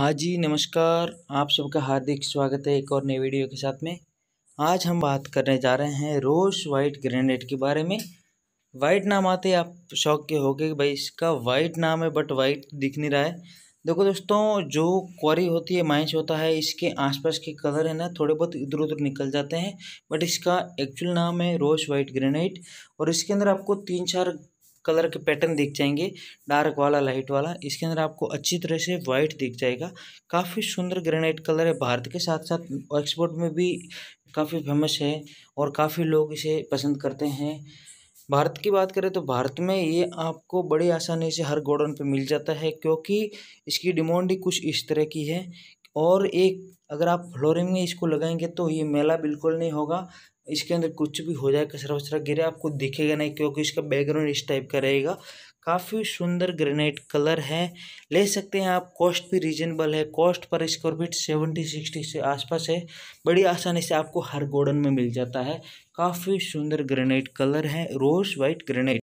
हाँ जी नमस्कार आप सबका हार्दिक स्वागत है एक और नए वीडियो के साथ में आज हम बात करने जा रहे हैं रोज वाइट ग्रेनेड के बारे में वाइट नाम आते आप शौक के हो गए भाई इसका वाइट नाम है बट वाइट दिख नहीं रहा है देखो दोस्तों जो क्वारी होती है माइंस होता है इसके आसपास के कलर है ना थोड़े बहुत इधर उधर निकल जाते हैं बट इसका एक्चुअल नाम है रोज वाइट ग्रेनाइट और इसके अंदर आपको तीन चार कलर के पैटर्न दिख जाएंगे डार्क वाला लाइट वाला इसके अंदर आपको अच्छी तरह से वाइट दिख जाएगा काफ़ी सुंदर ग्रेनाइट कलर है भारत के साथ साथ एक्सपोर्ट में भी काफ़ी फेमस है और काफ़ी लोग इसे पसंद करते हैं भारत की बात करें तो भारत में ये आपको बड़ी आसानी से हर गोडाउन पे मिल जाता है क्योंकि इसकी डिमांड ही कुछ इस तरह की है और एक अगर आप फ्लोरिंग में इसको लगाएंगे तो ये मेला बिल्कुल नहीं होगा इसके अंदर कुछ भी हो जाए कचरा वचरा गिरे आपको दिखेगा नहीं क्योंकि इसका बैकग्राउंड इस टाइप का रहेगा काफ़ी सुंदर ग्रेनाइट कलर है ले सकते हैं आप कॉस्ट भी रीजनेबल है cost per square feet seventy sixty से आसपास है बड़ी आसानी से आपको हर गोडन में मिल जाता है काफ़ी सुंदर ग्रेनाइट कलर है रोज़ वाइट ग्रेनाइट